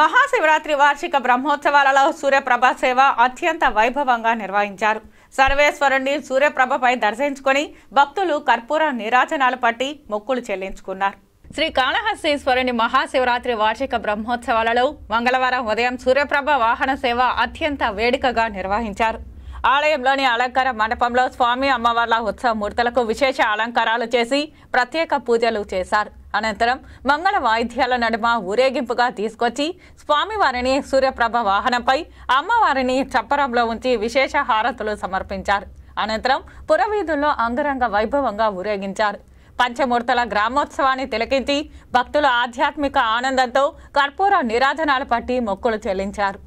మహాశివరాత్రి వార్షిక బ్రహ్మోత్సవాలలో సూర్యప్రభ సేవ అత్యంత వైభవంగా నిర్వహించారు సర్వేశ్వరుణ్ణి సూర్యప్రభపై దర్శించుకొని భక్తులు కర్పూర నిరాచనాలు పట్టి మొక్కులు చెల్లించుకున్నారు శ్రీ కాళహస్తీశ్వరుని మహాశివరాత్రి వార్షిక బ్రహ్మోత్సవాలలో మంగళవారం ఉదయం సూర్యప్రభ వాహన సేవ అత్యంత వేడుకగా నిర్వహించారు ఆలయంలోని అలంకార మండపంలో స్వామి అమ్మవార్ల ఉత్సవ మూర్తులకు విశేష అలంకారాలు చేసి ప్రత్యేక పూజలు చేశారు అనంతరం మంగళ వాయిద్యాల నడుమ ఊరేగింపుగా తీసుకొచ్చి స్వామివారిని సూర్యప్రభ వాహనంపై అమ్మవారిని చప్పరంలో ఉంచి విశేష హారతులు సమర్పించారు అనంతరం పురవీధుల్లో అంగరంగ వైభవంగా ఊరేగించారు పంచమూర్తల గ్రామోత్సవాన్ని తిలకించి భక్తుల ఆధ్యాత్మిక ఆనందంతో కర్పూర నిరాధనాలు పట్టి మొక్కులు చెల్లించారు